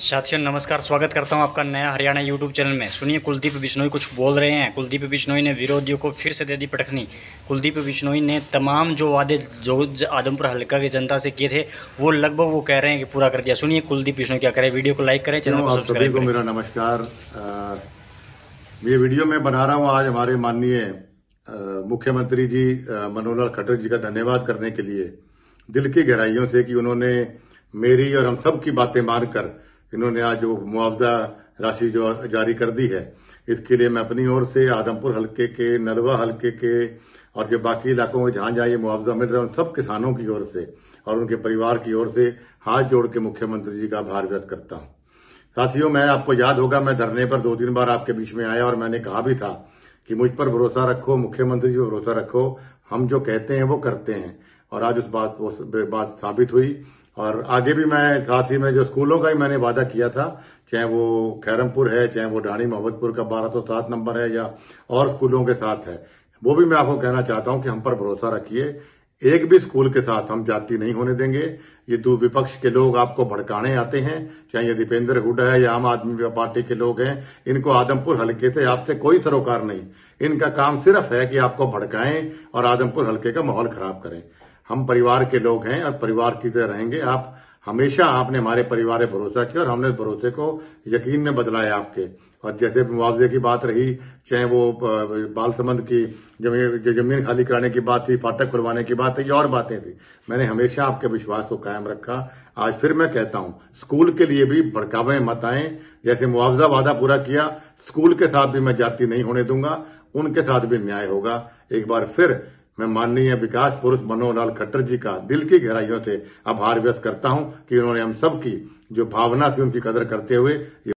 साथियों नमस्कार स्वागत करता हूं आपका नया हरियाणा यूट्यूब चैनल में सुनिए कुलदीप बिश्नोई कुछ बोल रहे हैं कुलदीप बिश्नोई ने विरोधियों को फिर से दे दी पटखनी कुलदीप बिश्नोई ने तमाम जो वादे जो आदमपुर हल्का की जनता से किए थे वो लगभग वो कह रहे हैं कि पूरा कर दिया सुनिए कुलदीप बिश्नोई क्या करें वीडियो को लाइक करें चैनल को सब्सक्राइब करें मेरा नमस्कार ये वीडियो मैं बना रहा हूँ आज हमारे माननीय मुख्यमंत्री जी मनोहर लाल खट्टर जी का धन्यवाद करने के लिए दिल की गहराइयों से कि उन्होंने मेरी और हम सब की बातें मानकर इन्होंने आज जो मुआवजा राशि जो जारी कर दी है इसके लिए मैं अपनी ओर से आदमपुर हलके के नलवा हलके के और जो बाकी इलाकों में जहां जहां ये मुआवजा मिल रहा है उन सब किसानों की ओर से और उनके परिवार की ओर से हाथ जोड़ के मुख्यमंत्री जी का आभार व्यक्त करता हूं साथियों मैं आपको याद होगा मैं धरने पर दो तीन बार आपके बीच में आया और मैंने कहा भी था कि मुझ पर भरोसा रखो मुख्यमंत्री जी पर भरोसा रखो हम जो कहते हैं वो करते हैं और आज उस बात उस बात साबित हुई और आगे भी मैं साथ ही में जो स्कूलों का ही मैंने वादा किया था चाहे वो खैरमपुर है चाहे वो डाणी मोहम्मदपुर का बारह सौ सात नंबर है या और स्कूलों के साथ है वो भी मैं आपको कहना चाहता हूं कि हम पर भरोसा रखिए एक भी स्कूल के साथ हम जाति नहीं होने देंगे ये दो विपक्ष के लोग आपको भड़काने आते हैं चाहे ये दीपेंद्र हुडा है या आम आदमी पार्टी के लोग हैं इनको आदमपुर हलके से आपसे कोई सरोकार नहीं इनका काम सिर्फ है कि आपको भड़काएं और आदमपुर हलके का माहौल खराब करें हम परिवार के लोग हैं और परिवार की तरह रहेंगे आप हमेशा आपने हमारे परिवार भरोसा किया और हमने भरोसे को यकीन में बदलाया आपके और जैसे मुआवजे की बात रही चाहे वो बाल संबंध की जमीन खाली कराने की बात थी फाटक खुलवाने की बात थी और बातें थी मैंने हमेशा आपके विश्वास को कायम रखा आज फिर मैं कहता हूं स्कूल के लिए भी भड़कावे मत आए जैसे मुआवजा वादा पूरा किया स्कूल के साथ भी मैं जाति नहीं होने दूंगा उनके साथ भी न्याय होगा एक बार फिर मैं माननीय विकास पुरुष मनोहरलाल खट्टर जी का दिल की गहराइयों से आभार व्यक्त करता हूं कि उन्होंने हम सबकी जो भावना थी उनकी कदर करते हुए